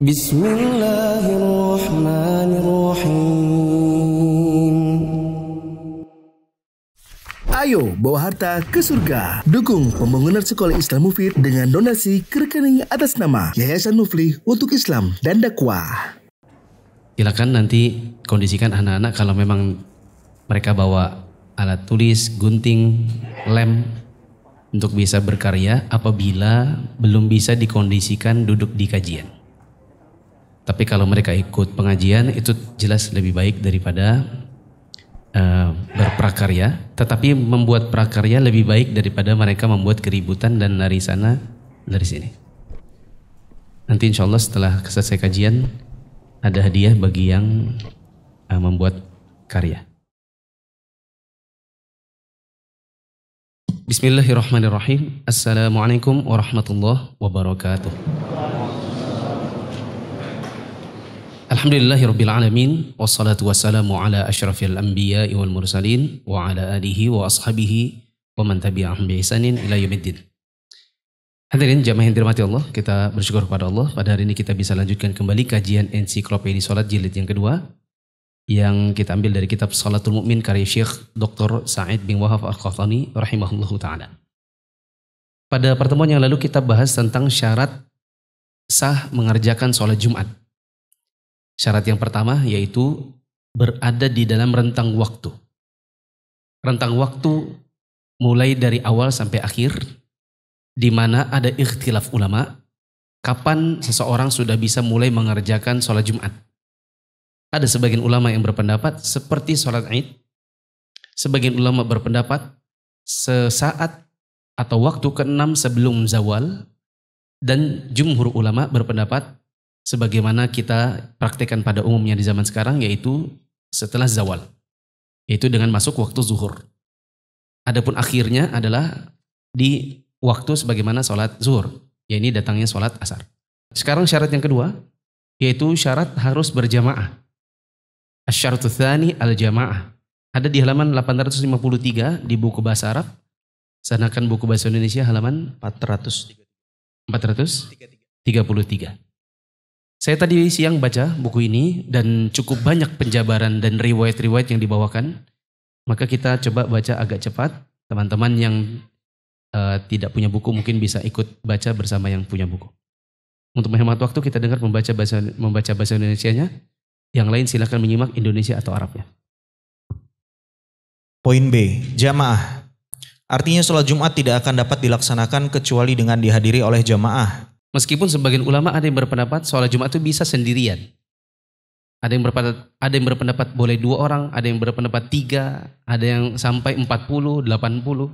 Bismillahirrahmanirrahim. Ayo bawa harta ke surga. Dukung pembangunan sekolah Islam Mufid dengan donasi ke rekening atas nama Yayasan Mufli untuk Islam dan Dakwah. Silakan nanti kondisikan anak-anak kalau memang mereka bawa alat tulis, gunting, lem untuk bisa berkarya apabila belum bisa dikondisikan duduk di kajian. Tapi kalau mereka ikut pengajian itu jelas lebih baik daripada uh, berprakarya. Tetapi membuat prakarya lebih baik daripada mereka membuat keributan dan lari sana lari sini. Nanti insya Allah setelah selesai kajian ada hadiah bagi yang uh, membuat karya. Bismillahirrahmanirrahim. Assalamualaikum warahmatullahi wabarakatuh. Alhamdulillahirrabbilalamin Wassalatu wassalamu ala ashrafil anbiya wal mursalin Wa ala alihi wa ashabihi Wa man tabi'ahum bi ila yumiddin Hadirin jamaah yang dirahmati Allah Kita bersyukur kepada Allah Pada hari ini kita bisa lanjutkan kembali Kajian ensiklopedia Salat jilid yang kedua Yang kita ambil dari kitab Salatul Mukmin Karya Syekh Dr. Sa'id bin Wahaf Al-Qahtani Rahimahullahu ta'ala Pada pertemuan yang lalu kita bahas tentang syarat sah mengerjakan sholat Jumat. Syarat yang pertama yaitu berada di dalam rentang waktu. Rentang waktu mulai dari awal sampai akhir di mana ada ikhtilaf ulama kapan seseorang sudah bisa mulai mengerjakan sholat Jumat. Ada sebagian ulama yang berpendapat seperti sholat Id. Sebagian ulama berpendapat sesaat atau waktu ke-6 sebelum zawal dan jumhur ulama berpendapat sebagaimana kita praktekkan pada umumnya di zaman sekarang yaitu setelah zawal yaitu dengan masuk waktu zuhur. Adapun akhirnya adalah di waktu sebagaimana sholat zuhur, yaitu datangnya sholat asar. Sekarang syarat yang kedua, yaitu syarat harus berjamaah. Asyaratu tsani al-jamaah. Ada di halaman 853 di buku bahasa Arab. Sanakan buku bahasa Indonesia halaman 400. 433. Saya tadi siang baca buku ini dan cukup banyak penjabaran dan riwayat-riwayat yang dibawakan. Maka kita coba baca agak cepat. Teman-teman yang uh, tidak punya buku mungkin bisa ikut baca bersama yang punya buku. Untuk menghemat waktu kita dengar membaca bahasa membaca bahasa Indonesia nya Yang lain silahkan menyimak Indonesia atau Arabnya. Poin B, jamaah. Artinya sholat Jumat tidak akan dapat dilaksanakan kecuali dengan dihadiri oleh jamaah. Meskipun sebagian ulama ada yang berpendapat sholat Jumat itu bisa sendirian. Ada yang berpendapat, ada yang berpendapat boleh dua orang, ada yang berpendapat tiga, ada yang sampai empat puluh, delapan puluh.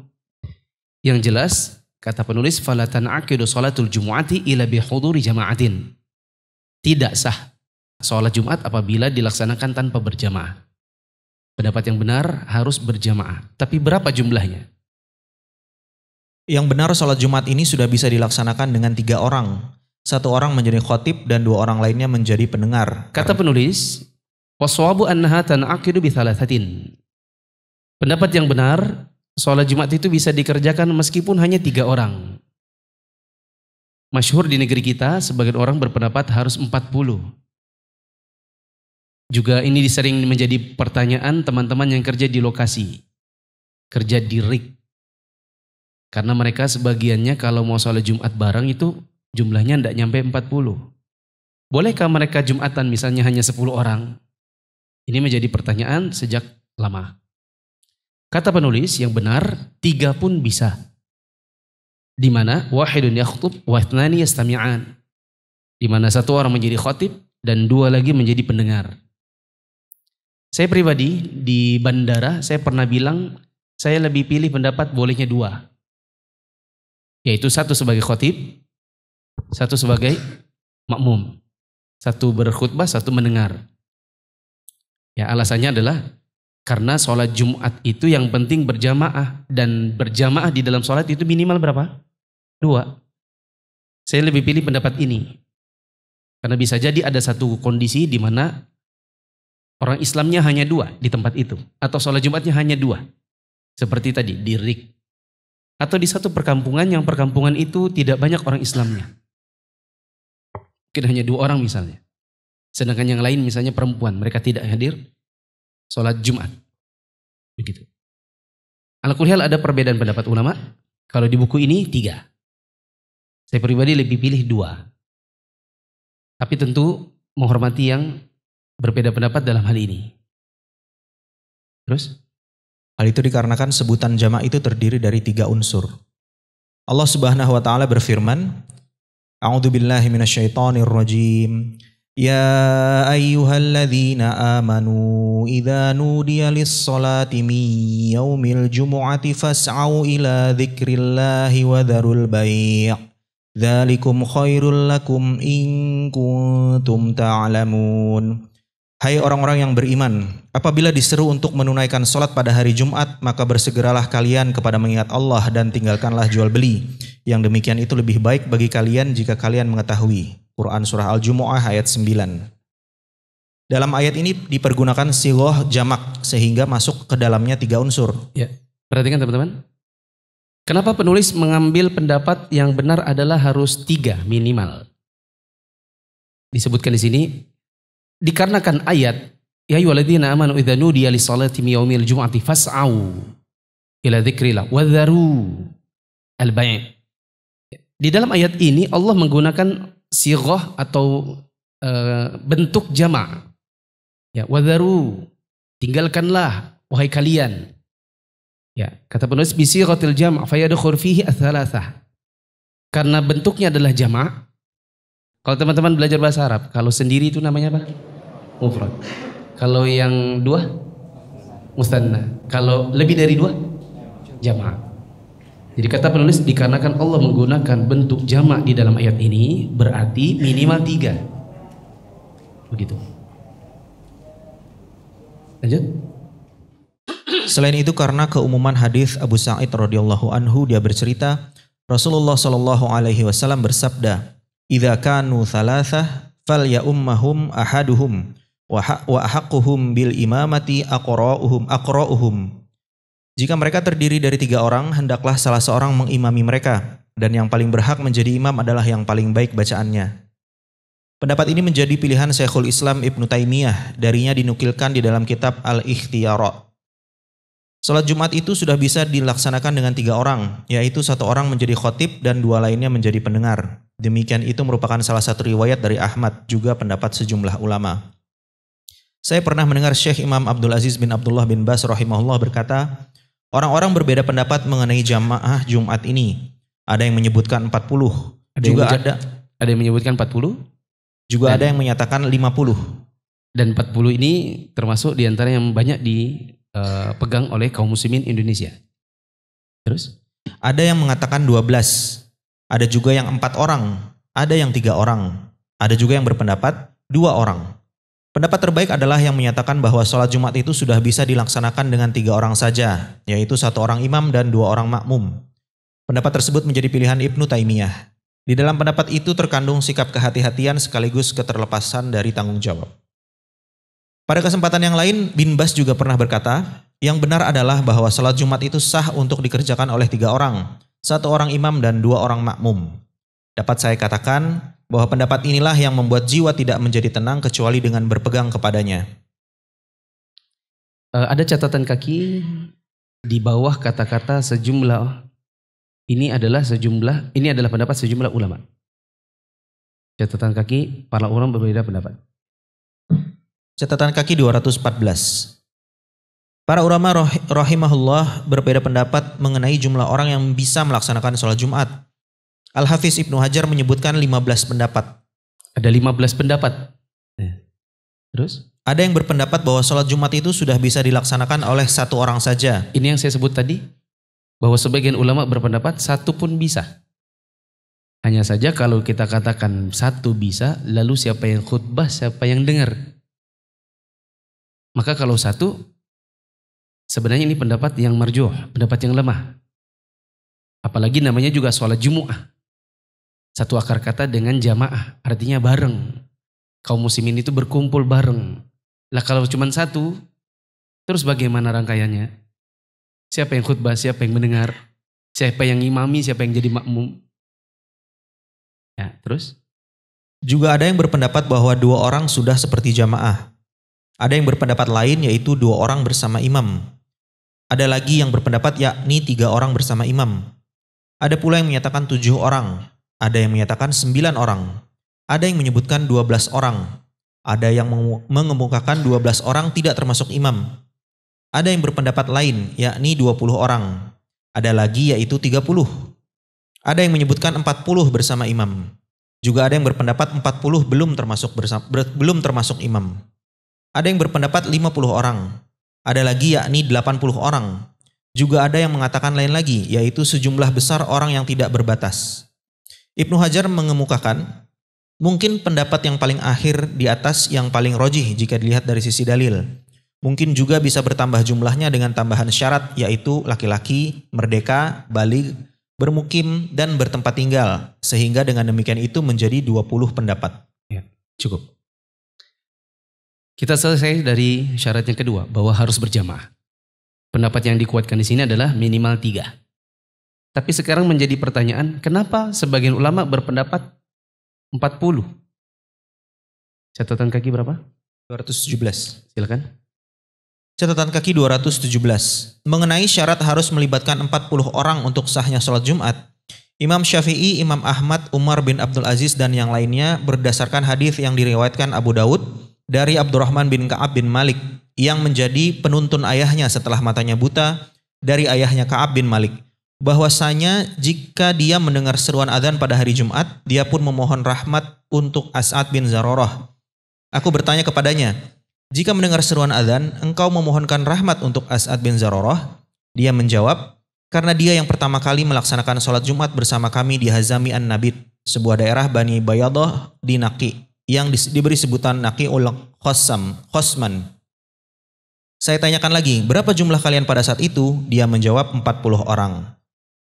Yang jelas kata penulis falatan akidu sholatul jumu'ati ila bihuduri jama'atin. Tidak sah sholat Jumat apabila dilaksanakan tanpa berjamaah. Pendapat yang benar harus berjamaah. Tapi berapa jumlahnya? Yang benar sholat Jumat ini sudah bisa dilaksanakan dengan tiga orang. Satu orang menjadi khotib dan dua orang lainnya menjadi pendengar. Kata penulis, Waswabu annaha tan'akidu bithalathatin. Pendapat yang benar, sholat Jumat itu bisa dikerjakan meskipun hanya tiga orang. Masyhur di negeri kita, sebagian orang berpendapat harus empat puluh. Juga ini disering menjadi pertanyaan teman-teman yang kerja di lokasi. Kerja di rig, karena mereka sebagiannya kalau mau sholat Jumat bareng itu jumlahnya tidak nyampe 40. Bolehkah mereka Jumatan misalnya hanya 10 orang? Ini menjadi pertanyaan sejak lama. Kata penulis yang benar, tiga pun bisa. Di mana wahidun yakhtub wa ithnani yastami'an. Di mana satu orang menjadi khotib dan dua lagi menjadi pendengar. Saya pribadi di bandara saya pernah bilang saya lebih pilih pendapat bolehnya dua. Yaitu satu sebagai khotib, satu sebagai makmum. Satu berkhutbah, satu mendengar. Ya alasannya adalah karena sholat Jumat itu yang penting berjamaah dan berjamaah di dalam sholat itu minimal berapa? Dua. Saya lebih pilih pendapat ini karena bisa jadi ada satu kondisi di mana orang Islamnya hanya dua di tempat itu atau sholat Jumatnya hanya dua. Seperti tadi di Rik atau di satu perkampungan yang perkampungan itu tidak banyak orang Islamnya. Mungkin hanya dua orang misalnya. Sedangkan yang lain misalnya perempuan, mereka tidak hadir sholat Jumat. Begitu. Alkulial ada perbedaan pendapat ulama. Kalau di buku ini tiga. Saya pribadi lebih pilih dua. Tapi tentu menghormati yang berbeda pendapat dalam hal ini. Terus? Hal itu dikarenakan sebutan jama' itu terdiri dari tiga unsur. Allah Subhanahu wa taala berfirman, "A'udhu billahi minasyaitonir rajim. Ya ayyuhalladzina amanu idza nudiya lis-salati yaumil jumu'ati fas'au ila dzikrillahi wa dzarul bai'. Dzalikum khairul lakum in kuntum ta'lamun. Ta Hai orang-orang yang beriman, apabila diseru untuk menunaikan sholat pada hari Jumat, maka bersegeralah kalian kepada mengingat Allah dan tinggalkanlah jual beli. Yang demikian itu lebih baik bagi kalian jika kalian mengetahui. Quran Surah Al-Jumu'ah ayat 9. Dalam ayat ini dipergunakan siloh jamak sehingga masuk ke dalamnya tiga unsur. Ya, perhatikan teman-teman. Kenapa penulis mengambil pendapat yang benar adalah harus tiga minimal? Disebutkan di sini dikarenakan ayat Ya ayyuhalladzina amanu idza nudiya li salati yaumil jum'ati fas'au ila dzikrillah wadharu al -bayin. Di dalam ayat ini Allah menggunakan sirah atau e, bentuk jamak. Ya, wadharu tinggalkanlah wahai kalian. Ya, kata penulis bi sighatil jam' fayadkhul fihi ats Karena bentuknya adalah jamak, kalau teman-teman belajar bahasa Arab, kalau sendiri itu namanya apa? Mufrad. Kalau yang dua? Mustanna. Kalau lebih dari dua? Jamaah. Jadi kata penulis dikarenakan Allah menggunakan bentuk jamak di dalam ayat ini berarti minimal tiga. Begitu. Lanjut. Selain itu karena keumuman hadis Abu Sa'id radhiyallahu anhu dia bercerita Rasulullah shallallahu alaihi wasallam bersabda, idza kanu thalathah ummahum ahaduhum wa ahaqquhum bil imamati aqra'uhum aqra'uhum jika mereka terdiri dari tiga orang, hendaklah salah seorang mengimami mereka, dan yang paling berhak menjadi imam adalah yang paling baik bacaannya. Pendapat ini menjadi pilihan Syekhul Islam Ibn Taimiyah, darinya dinukilkan di dalam kitab Al-Ikhtiyara. Salat Jumat itu sudah bisa dilaksanakan dengan tiga orang, yaitu satu orang menjadi khotib dan dua lainnya menjadi pendengar. Demikian itu merupakan salah satu riwayat dari Ahmad, juga pendapat sejumlah ulama. Saya pernah mendengar Syekh Imam Abdul Aziz bin Abdullah bin Bas rahimahullah berkata, orang-orang berbeda pendapat mengenai jamaah Jumat ini. Ada yang menyebutkan 40, ada juga yang ada ada yang menyebutkan 40, juga ada yang menyatakan 50. Dan 40 ini termasuk di antara yang banyak dipegang eh, oleh kaum muslimin Indonesia. Terus? Ada yang mengatakan 12. Ada juga yang empat orang, ada yang tiga orang, ada juga yang berpendapat dua orang. Pendapat terbaik adalah yang menyatakan bahwa sholat Jumat itu sudah bisa dilaksanakan dengan tiga orang saja, yaitu satu orang imam dan dua orang makmum. Pendapat tersebut menjadi pilihan Ibnu Taimiyah. Di dalam pendapat itu terkandung sikap kehati-hatian sekaligus keterlepasan dari tanggung jawab. Pada kesempatan yang lain, Bin Bas juga pernah berkata, yang benar adalah bahwa sholat Jumat itu sah untuk dikerjakan oleh tiga orang satu orang imam dan dua orang makmum. Dapat saya katakan bahwa pendapat inilah yang membuat jiwa tidak menjadi tenang kecuali dengan berpegang kepadanya. Eh, ada catatan kaki di bawah kata-kata sejumlah ini adalah sejumlah ini adalah pendapat sejumlah ulama. Catatan kaki para ulama berbeda pendapat. Catatan kaki 214. Para ulama rah rahimahullah berbeda pendapat mengenai jumlah orang yang bisa melaksanakan sholat Jumat. Al-Hafiz Ibnu Hajar menyebutkan 15 pendapat. Ada 15 pendapat? Ya. Terus? Ada yang berpendapat bahwa sholat Jumat itu sudah bisa dilaksanakan oleh satu orang saja. Ini yang saya sebut tadi? Bahwa sebagian ulama berpendapat satu pun bisa. Hanya saja kalau kita katakan satu bisa, lalu siapa yang khutbah, siapa yang dengar. Maka kalau satu, Sebenarnya ini pendapat yang marjuh, pendapat yang lemah. Apalagi namanya juga sholat jumu'ah. Satu akar kata dengan jamaah, artinya bareng. Kaum muslimin itu berkumpul bareng. Lah kalau cuma satu, terus bagaimana rangkaiannya? Siapa yang khutbah, siapa yang mendengar, siapa yang imami, siapa yang jadi makmum? Ya, terus? Juga ada yang berpendapat bahwa dua orang sudah seperti jamaah. Ada yang berpendapat lain yaitu dua orang bersama imam. Ada lagi yang berpendapat yakni tiga orang bersama imam. Ada pula yang menyatakan tujuh orang. Ada yang menyatakan sembilan orang. Ada yang menyebutkan dua belas orang. Ada yang mengemukakan dua belas orang tidak termasuk imam. Ada yang berpendapat lain, yakni dua puluh orang. Ada lagi yaitu tiga puluh. Ada yang menyebutkan empat puluh bersama imam. Juga ada yang berpendapat puluh belum termasuk belum termasuk imam. Ada yang berpendapat lima puluh orang. Ada lagi yakni 80 orang. Juga ada yang mengatakan lain lagi, yaitu sejumlah besar orang yang tidak berbatas. Ibnu Hajar mengemukakan, mungkin pendapat yang paling akhir di atas yang paling rojih jika dilihat dari sisi dalil. Mungkin juga bisa bertambah jumlahnya dengan tambahan syarat, yaitu laki-laki, merdeka, balik, bermukim, dan bertempat tinggal. Sehingga dengan demikian itu menjadi 20 pendapat. Ya, cukup. Kita selesai dari syarat yang kedua, bahwa harus berjamaah. Pendapat yang dikuatkan di sini adalah minimal tiga. Tapi sekarang menjadi pertanyaan, kenapa sebagian ulama berpendapat 40? Catatan kaki berapa? 217. Silakan. Catatan kaki 217. Mengenai syarat harus melibatkan 40 orang untuk sahnya sholat Jumat, Imam Syafi'i, Imam Ahmad, Umar bin Abdul Aziz, dan yang lainnya berdasarkan hadis yang diriwayatkan Abu Dawud, dari Abdurrahman bin Ka'ab bin Malik yang menjadi penuntun ayahnya setelah matanya buta dari ayahnya Ka'ab bin Malik bahwasanya jika dia mendengar seruan adzan pada hari Jumat dia pun memohon rahmat untuk As'ad bin Zarorah. Aku bertanya kepadanya, jika mendengar seruan adzan engkau memohonkan rahmat untuk As'ad bin Zarorah? Dia menjawab, karena dia yang pertama kali melaksanakan sholat Jumat bersama kami di Hazami an nabid sebuah daerah Bani Bayadoh di Naki yang diberi sebutan Nakiul khosam, khosman. Saya tanyakan lagi, berapa jumlah kalian pada saat itu? Dia menjawab 40 orang.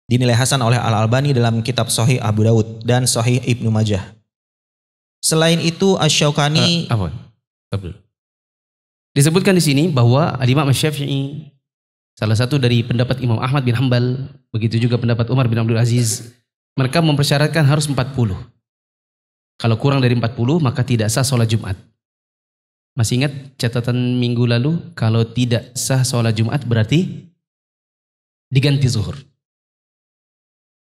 Dinilai hasan oleh Al-Albani dalam kitab Sahih Abu Dawud dan Sahih Ibnu Majah. Selain itu Asyaukani... uh, eh, Disebutkan di sini bahwa Al-Imam Syafi'i salah satu dari pendapat Imam Ahmad bin Hambal, begitu juga pendapat Umar bin Abdul Aziz, mereka mempersyaratkan harus 40. Kalau kurang dari 40 maka tidak sah sholat Jumat. Masih ingat catatan minggu lalu kalau tidak sah sholat Jumat berarti diganti zuhur.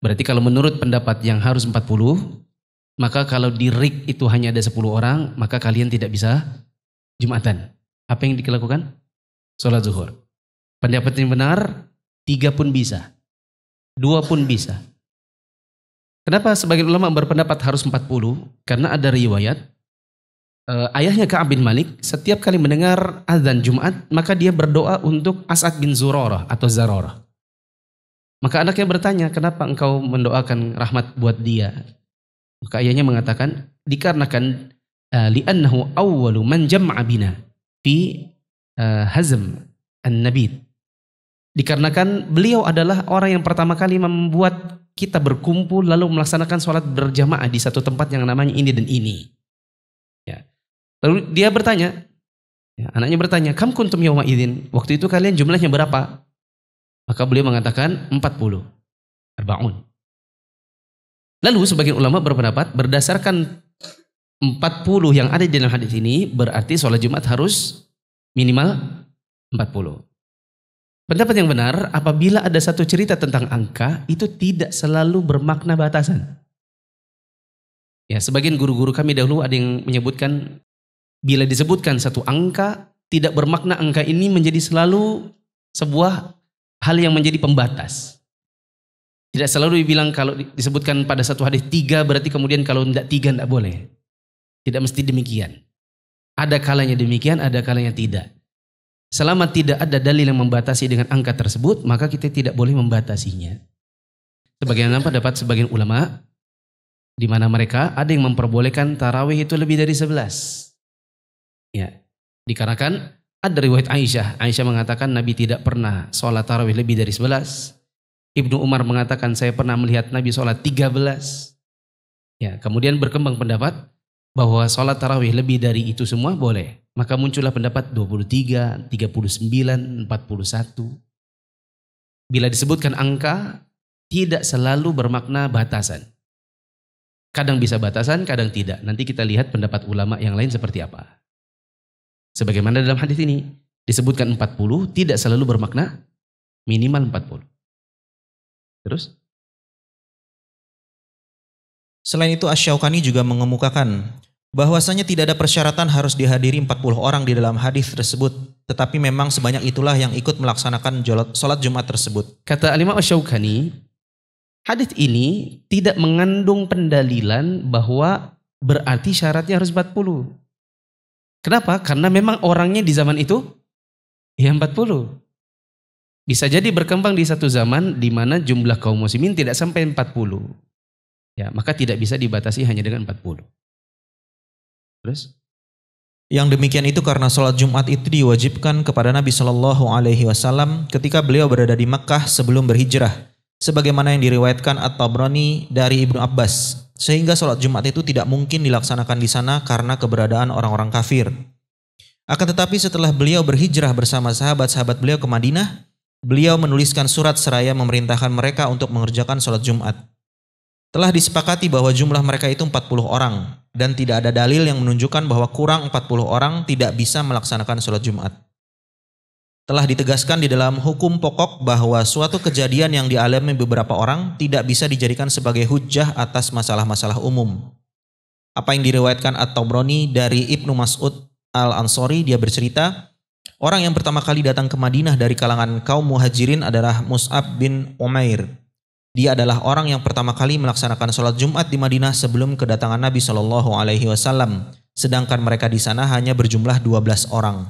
Berarti kalau menurut pendapat yang harus 40, maka kalau di rig itu hanya ada 10 orang, maka kalian tidak bisa Jumatan. Apa yang dilakukan? Sholat zuhur. Pendapat yang benar, tiga pun bisa. Dua pun bisa. Kenapa sebagian ulama berpendapat harus 40? Karena ada riwayat eh, ayahnya Ka'ab bin Malik setiap kali mendengar azan Jumat maka dia berdoa untuk As'ad bin Zurarah atau Zarorah. Maka anaknya bertanya, "Kenapa engkau mendoakan rahmat buat dia?" Maka ayahnya mengatakan, "Dikarenakan eh, li'annahu awwalu man jam'a bina fi eh, hazm an-nabit." Dikarenakan beliau adalah orang yang pertama kali membuat kita berkumpul lalu melaksanakan sholat berjamaah di satu tempat yang namanya ini dan ini. Ya. Lalu dia bertanya, ya, anaknya bertanya, kam kuntum yawma idin? Waktu itu kalian jumlahnya berapa? Maka beliau mengatakan 40. Arba'un. Lalu sebagian ulama berpendapat berdasarkan 40 yang ada di dalam hadis ini berarti sholat Jumat harus minimal 40. Pendapat yang benar, apabila ada satu cerita tentang angka, itu tidak selalu bermakna batasan. Ya, sebagian guru-guru kami dahulu ada yang menyebutkan bila disebutkan satu angka, tidak bermakna angka ini menjadi selalu sebuah hal yang menjadi pembatas. Tidak selalu dibilang kalau disebutkan pada satu hadis tiga berarti kemudian kalau tidak tiga tidak boleh. Tidak mesti demikian. Ada kalanya demikian, ada kalanya tidak. Selama tidak ada dalil yang membatasi dengan angka tersebut, maka kita tidak boleh membatasinya. Sebagian apa dapat sebagian ulama, di mana mereka ada yang memperbolehkan tarawih itu lebih dari 11. Ya, dikarenakan ada riwayat Aisyah. Aisyah mengatakan Nabi tidak pernah sholat tarawih lebih dari 11. Ibnu Umar mengatakan saya pernah melihat Nabi sholat 13. Ya, kemudian berkembang pendapat bahwa sholat tarawih lebih dari itu semua boleh. Maka muncullah pendapat 23, 39, 41. Bila disebutkan angka, tidak selalu bermakna batasan. Kadang bisa batasan, kadang tidak. Nanti kita lihat pendapat ulama yang lain seperti apa. Sebagaimana dalam hadis ini, disebutkan 40 tidak selalu bermakna minimal 40. Terus? Selain itu Asyaukani juga mengemukakan bahwasanya tidak ada persyaratan harus dihadiri 40 orang di dalam hadis tersebut tetapi memang sebanyak itulah yang ikut melaksanakan sholat Jumat tersebut. Kata Alimah asy hadis ini tidak mengandung pendalilan bahwa berarti syaratnya harus 40. Kenapa? Karena memang orangnya di zaman itu ya 40. Bisa jadi berkembang di satu zaman di mana jumlah kaum muslimin tidak sampai 40. Ya, maka tidak bisa dibatasi hanya dengan 40. Terus? Yang demikian itu karena sholat Jumat itu diwajibkan kepada Nabi Shallallahu Alaihi Wasallam ketika beliau berada di Mekah sebelum berhijrah, sebagaimana yang diriwayatkan At-Tabrani dari Ibnu Abbas. Sehingga sholat Jumat itu tidak mungkin dilaksanakan di sana karena keberadaan orang-orang kafir. Akan tetapi setelah beliau berhijrah bersama sahabat-sahabat beliau ke Madinah, beliau menuliskan surat seraya memerintahkan mereka untuk mengerjakan sholat Jumat. Telah disepakati bahwa jumlah mereka itu 40 orang, dan tidak ada dalil yang menunjukkan bahwa kurang 40 orang tidak bisa melaksanakan sholat Jumat. Telah ditegaskan di dalam hukum pokok bahwa suatu kejadian yang dialami beberapa orang tidak bisa dijadikan sebagai hujah atas masalah-masalah umum. Apa yang diriwayatkan At-Tabrani dari Ibnu Mas'ud Al-Ansori, dia bercerita, orang yang pertama kali datang ke Madinah dari kalangan kaum muhajirin adalah Mus'ab bin Umair. Dia adalah orang yang pertama kali melaksanakan sholat Jumat di Madinah sebelum kedatangan Nabi Shallallahu Alaihi Wasallam, sedangkan mereka di sana hanya berjumlah 12 orang.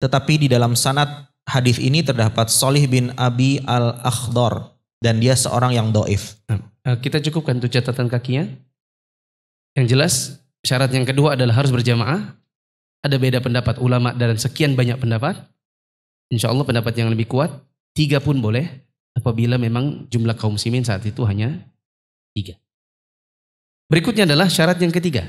Tetapi di dalam sanad hadis ini terdapat Solih bin Abi al Akhdor dan dia seorang yang doif. Eh, kita cukupkan tuh catatan kakinya. Yang jelas syarat yang kedua adalah harus berjamaah. Ada beda pendapat ulama dan sekian banyak pendapat. Insya Allah pendapat yang lebih kuat tiga pun boleh apabila memang jumlah kaum muslimin saat itu hanya tiga. Berikutnya adalah syarat yang ketiga.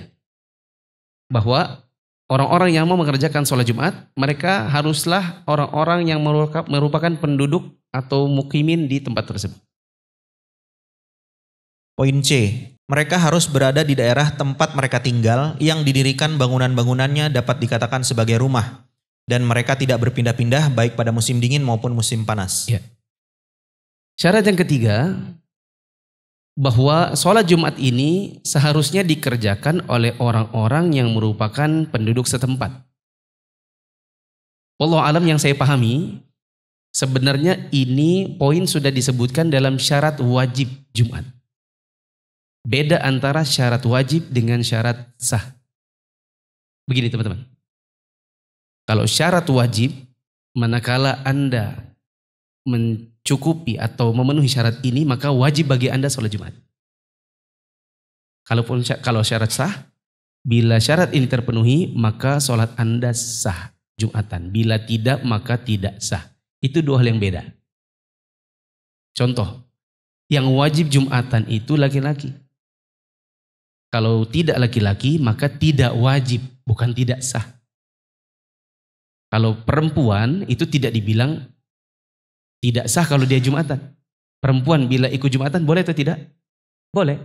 Bahwa orang-orang yang mau mengerjakan sholat Jumat, mereka haruslah orang-orang yang merupakan penduduk atau mukimin di tempat tersebut. Poin C, mereka harus berada di daerah tempat mereka tinggal yang didirikan bangunan-bangunannya dapat dikatakan sebagai rumah. Dan mereka tidak berpindah-pindah baik pada musim dingin maupun musim panas. Ya. Syarat yang ketiga, bahwa sholat Jumat ini seharusnya dikerjakan oleh orang-orang yang merupakan penduduk setempat. Allah alam yang saya pahami, sebenarnya ini poin sudah disebutkan dalam syarat wajib Jumat. Beda antara syarat wajib dengan syarat sah. Begini teman-teman. Kalau syarat wajib, manakala Anda cukupi atau memenuhi syarat ini maka wajib bagi Anda sholat Jumat. Kalaupun kalau syarat sah, bila syarat ini terpenuhi maka sholat Anda sah Jumatan. Bila tidak maka tidak sah. Itu dua hal yang beda. Contoh, yang wajib Jumatan itu laki-laki. Kalau tidak laki-laki maka tidak wajib, bukan tidak sah. Kalau perempuan itu tidak dibilang tidak sah kalau dia Jumatan. Perempuan bila ikut Jumatan boleh atau tidak? Boleh.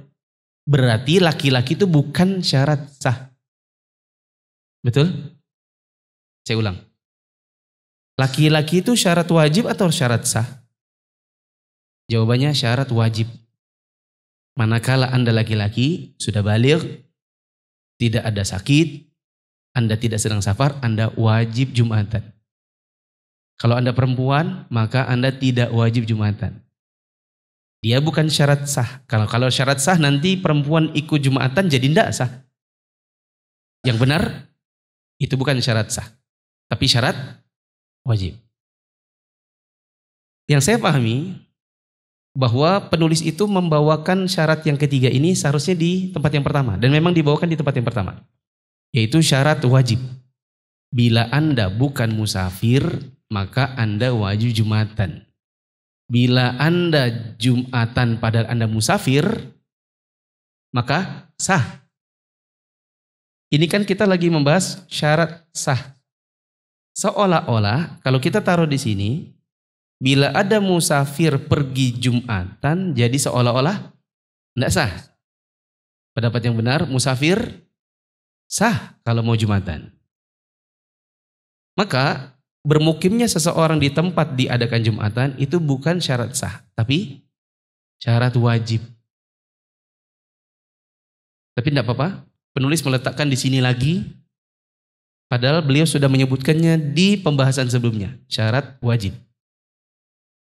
Berarti laki-laki itu bukan syarat sah. Betul? Saya ulang. Laki-laki itu syarat wajib atau syarat sah? Jawabannya syarat wajib. Manakala Anda laki-laki, sudah balik, tidak ada sakit, Anda tidak sedang safar, Anda wajib Jumatan. Kalau Anda perempuan, maka Anda tidak wajib Jumatan. Dia bukan syarat sah. Kalau kalau syarat sah nanti perempuan ikut Jumatan jadi tidak sah. Yang benar itu bukan syarat sah, tapi syarat wajib. Yang saya pahami bahwa penulis itu membawakan syarat yang ketiga ini seharusnya di tempat yang pertama dan memang dibawakan di tempat yang pertama yaitu syarat wajib. Bila Anda bukan musafir, maka Anda wajib Jumatan. Bila Anda Jumatan pada Anda musafir, maka sah. Ini kan kita lagi membahas syarat sah. Seolah-olah kalau kita taruh di sini, bila ada musafir pergi Jumatan, jadi seolah-olah tidak sah. Pendapat yang benar, musafir sah kalau mau Jumatan. Maka bermukimnya seseorang di tempat diadakan Jumatan itu bukan syarat sah, tapi syarat wajib. Tapi tidak apa-apa, penulis meletakkan di sini lagi, padahal beliau sudah menyebutkannya di pembahasan sebelumnya, syarat wajib.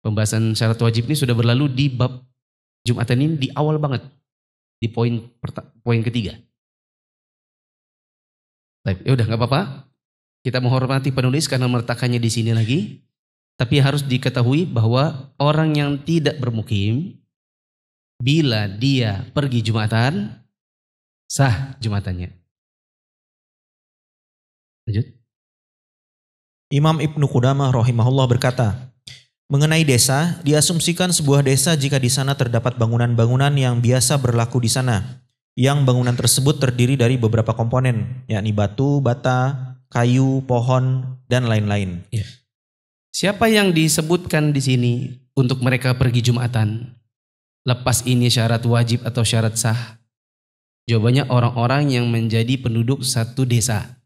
Pembahasan syarat wajib ini sudah berlalu di bab Jumatan ini di awal banget, di poin poin ketiga. Tapi ya udah nggak apa-apa. Kita menghormati penulis karena meletakkannya di sini lagi. Tapi harus diketahui bahwa orang yang tidak bermukim, bila dia pergi Jumatan, sah Jumatannya. Lanjut. Imam Ibnu Qudamah rahimahullah berkata, Mengenai desa, diasumsikan sebuah desa jika di sana terdapat bangunan-bangunan yang biasa berlaku di sana. Yang bangunan tersebut terdiri dari beberapa komponen, yakni batu, bata, kayu, pohon, dan lain-lain. Ya. Siapa yang disebutkan di sini untuk mereka pergi Jumatan? Lepas ini syarat wajib atau syarat sah? Jawabannya orang-orang yang menjadi penduduk satu desa.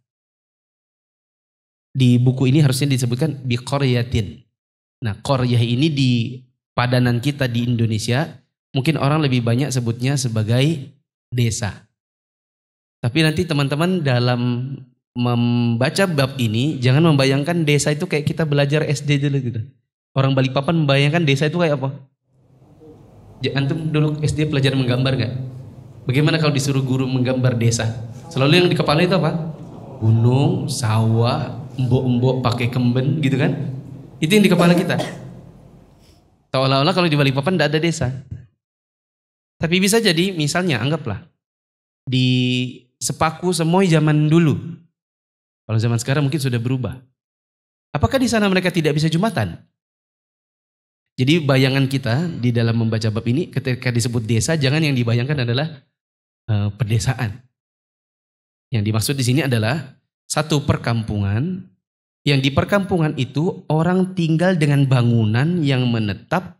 Di buku ini harusnya disebutkan bikoryatin. Nah, koryah ini di padanan kita di Indonesia mungkin orang lebih banyak sebutnya sebagai desa. Tapi nanti teman-teman dalam membaca bab ini jangan membayangkan desa itu kayak kita belajar SD dulu gitu. Orang Balikpapan membayangkan desa itu kayak apa? Antum dulu SD pelajaran menggambar gak? Bagaimana kalau disuruh guru menggambar desa? Selalu yang di kepala itu apa? Gunung, sawah, embok-embok pakai kemben gitu kan? Itu yang di kepala kita. Seolah-olah kalau di Balikpapan tidak ada desa. Tapi bisa jadi misalnya anggaplah di Sepaku semua zaman dulu kalau zaman sekarang mungkin sudah berubah. Apakah di sana mereka tidak bisa jumatan? Jadi bayangan kita di dalam membaca bab ini ketika disebut desa jangan yang dibayangkan adalah e, pedesaan. Yang dimaksud di sini adalah satu perkampungan yang di perkampungan itu orang tinggal dengan bangunan yang menetap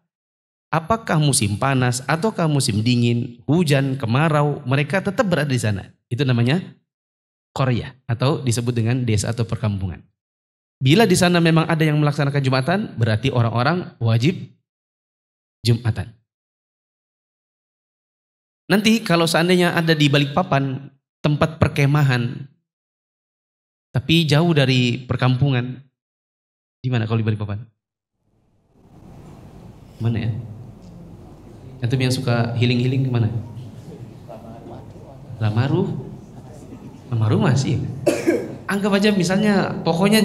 apakah musim panas ataukah musim dingin, hujan, kemarau, mereka tetap berada di sana. Itu namanya Korea atau disebut dengan desa atau perkampungan. Bila di sana memang ada yang melaksanakan Jumatan, berarti orang-orang wajib Jumatan. Nanti kalau seandainya ada di balik papan tempat perkemahan, tapi jauh dari perkampungan, di mana kalau di balik papan? Mana ya? Antum yang suka healing-healing kemana? Lamaru rumah masih anggap aja misalnya pokoknya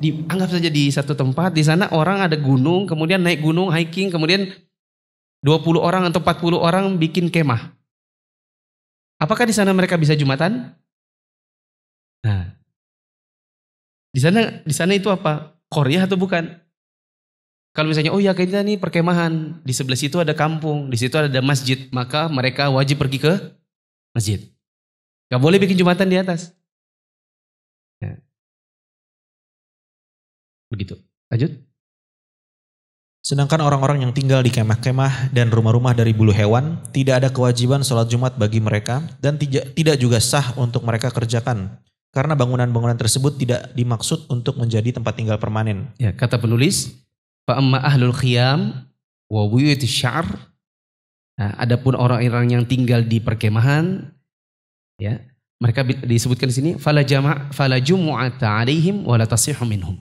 di, anggap saja di satu tempat di sana orang ada gunung kemudian naik gunung hiking kemudian 20 orang atau 40 orang bikin kemah apakah di sana mereka bisa jumatan nah di sana di sana itu apa Korea atau bukan kalau misalnya oh ya kita nih perkemahan di sebelah situ ada kampung di situ ada masjid maka mereka wajib pergi ke masjid Gak boleh bikin jumatan di atas. Ya. Begitu. Lanjut. Sedangkan orang-orang yang tinggal di kemah-kemah dan rumah-rumah dari bulu hewan, tidak ada kewajiban sholat Jumat bagi mereka dan tidak juga sah untuk mereka kerjakan. Karena bangunan-bangunan tersebut tidak dimaksud untuk menjadi tempat tinggal permanen. Ya, kata penulis, fa'amma ahlul khiyam wa syar' Nah, adapun orang-orang yang tinggal di perkemahan Ya, mereka disebutkan di sini fala jama' fala jumu'ata 'alaihim wa la minhum.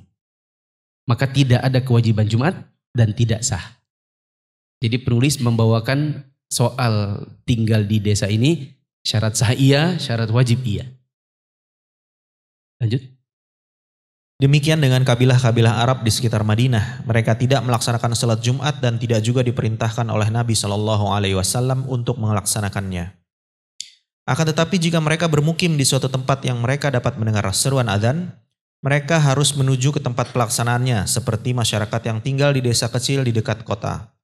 Maka tidak ada kewajiban Jumat dan tidak sah. Jadi penulis membawakan soal tinggal di desa ini syarat sah iya, syarat wajib iya. Lanjut. Demikian dengan kabilah-kabilah Arab di sekitar Madinah, mereka tidak melaksanakan salat Jumat dan tidak juga diperintahkan oleh Nabi Shallallahu Alaihi Wasallam untuk melaksanakannya. Akan tetapi jika mereka bermukim di suatu tempat yang mereka dapat mendengar seruan adzan, mereka harus menuju ke tempat pelaksanaannya seperti masyarakat yang tinggal di desa kecil di dekat kota.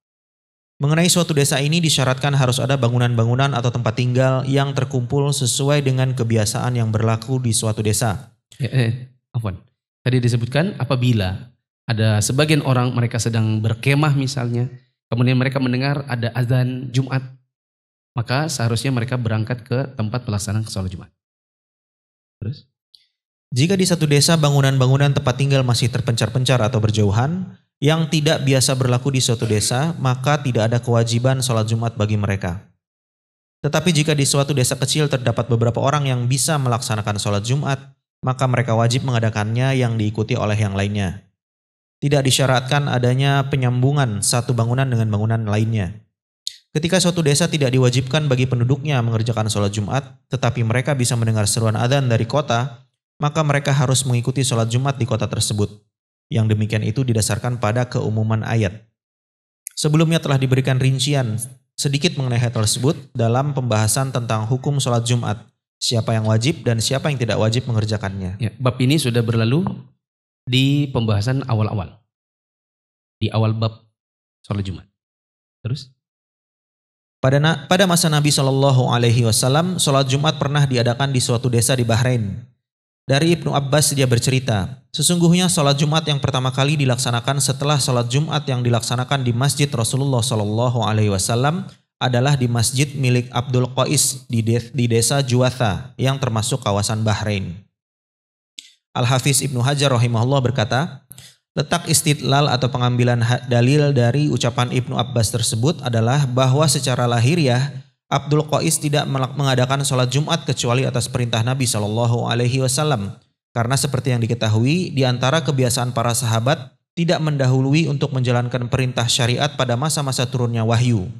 Mengenai suatu desa ini disyaratkan harus ada bangunan-bangunan atau tempat tinggal yang terkumpul sesuai dengan kebiasaan yang berlaku di suatu desa. Eh, eh afwan. Tadi disebutkan apabila ada sebagian orang mereka sedang berkemah misalnya, kemudian mereka mendengar ada azan Jumat, maka seharusnya mereka berangkat ke tempat pelaksanaan sholat Jumat. Terus? Jika di satu desa bangunan-bangunan tempat tinggal masih terpencar-pencar atau berjauhan, yang tidak biasa berlaku di suatu desa, maka tidak ada kewajiban sholat Jumat bagi mereka. Tetapi jika di suatu desa kecil terdapat beberapa orang yang bisa melaksanakan sholat Jumat, maka mereka wajib mengadakannya yang diikuti oleh yang lainnya. Tidak disyaratkan adanya penyambungan satu bangunan dengan bangunan lainnya. Ketika suatu desa tidak diwajibkan bagi penduduknya mengerjakan sholat Jumat, tetapi mereka bisa mendengar seruan adzan dari kota, maka mereka harus mengikuti sholat Jumat di kota tersebut. Yang demikian itu didasarkan pada keumuman ayat. Sebelumnya telah diberikan rincian sedikit mengenai hal tersebut dalam pembahasan tentang hukum sholat Jumat. Siapa yang wajib dan siapa yang tidak wajib mengerjakannya. Ya, bab ini sudah berlalu di pembahasan awal-awal. Di awal bab sholat Jumat. Terus? Pada, na pada masa Nabi Shallallahu Alaihi Wasallam, sholat Jumat pernah diadakan di suatu desa di Bahrain. Dari Ibnu Abbas dia bercerita, sesungguhnya sholat Jumat yang pertama kali dilaksanakan setelah sholat Jumat yang dilaksanakan di masjid Rasulullah Shallallahu Alaihi Wasallam adalah di masjid milik Abdul Qais di, de di desa Juwatha yang termasuk kawasan Bahrain. Al Hafiz Ibnu Hajar rahimahullah berkata, Letak istidlal atau pengambilan dalil dari ucapan Ibnu Abbas tersebut adalah bahwa secara lahiriah Abdul Qais tidak mengadakan sholat Jumat kecuali atas perintah Nabi Shallallahu Alaihi Wasallam. Karena seperti yang diketahui, di antara kebiasaan para sahabat tidak mendahului untuk menjalankan perintah syariat pada masa-masa turunnya wahyu.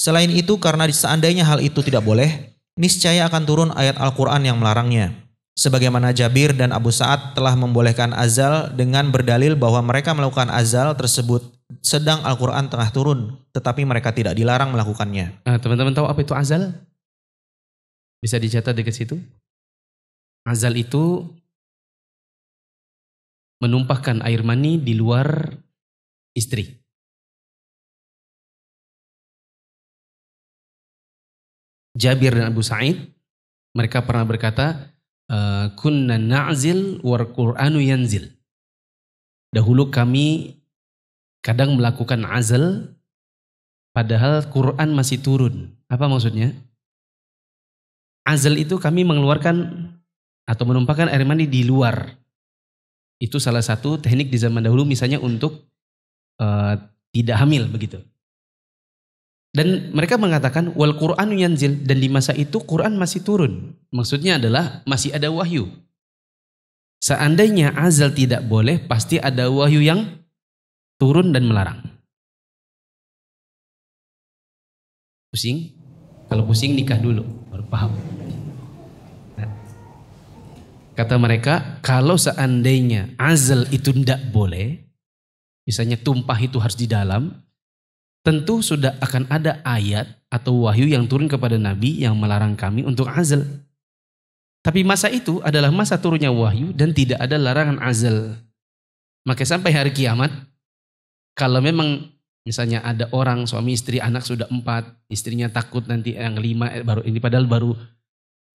Selain itu, karena seandainya hal itu tidak boleh, niscaya akan turun ayat Al-Quran yang melarangnya sebagaimana Jabir dan Abu Sa'ad telah membolehkan azal dengan berdalil bahwa mereka melakukan azal tersebut sedang Al-Quran tengah turun, tetapi mereka tidak dilarang melakukannya. teman eh, teman-teman tahu apa itu azal? Bisa dicatat dekat situ? Azal itu menumpahkan air mani di luar istri. Jabir dan Abu Sa'id mereka pernah berkata, Eh, kunna na'zil war qur'anu yanzil. Dahulu kami kadang melakukan azal padahal Quran masih turun. Apa maksudnya? Azal itu kami mengeluarkan atau menumpahkan air mani di luar. Itu salah satu teknik di zaman dahulu misalnya untuk uh, tidak hamil begitu. Dan mereka mengatakan wal Qur'an yanzil dan di masa itu Quran masih turun. Maksudnya adalah masih ada wahyu. Seandainya azal tidak boleh, pasti ada wahyu yang turun dan melarang. Pusing? Kalau pusing nikah dulu, baru paham. Nah, kata mereka, kalau seandainya azal itu tidak boleh, misalnya tumpah itu harus di dalam, tentu sudah akan ada ayat atau wahyu yang turun kepada Nabi yang melarang kami untuk azal. Tapi masa itu adalah masa turunnya wahyu dan tidak ada larangan azal. Maka sampai hari kiamat, kalau memang misalnya ada orang suami istri anak sudah empat, istrinya takut nanti yang lima eh, baru ini padahal baru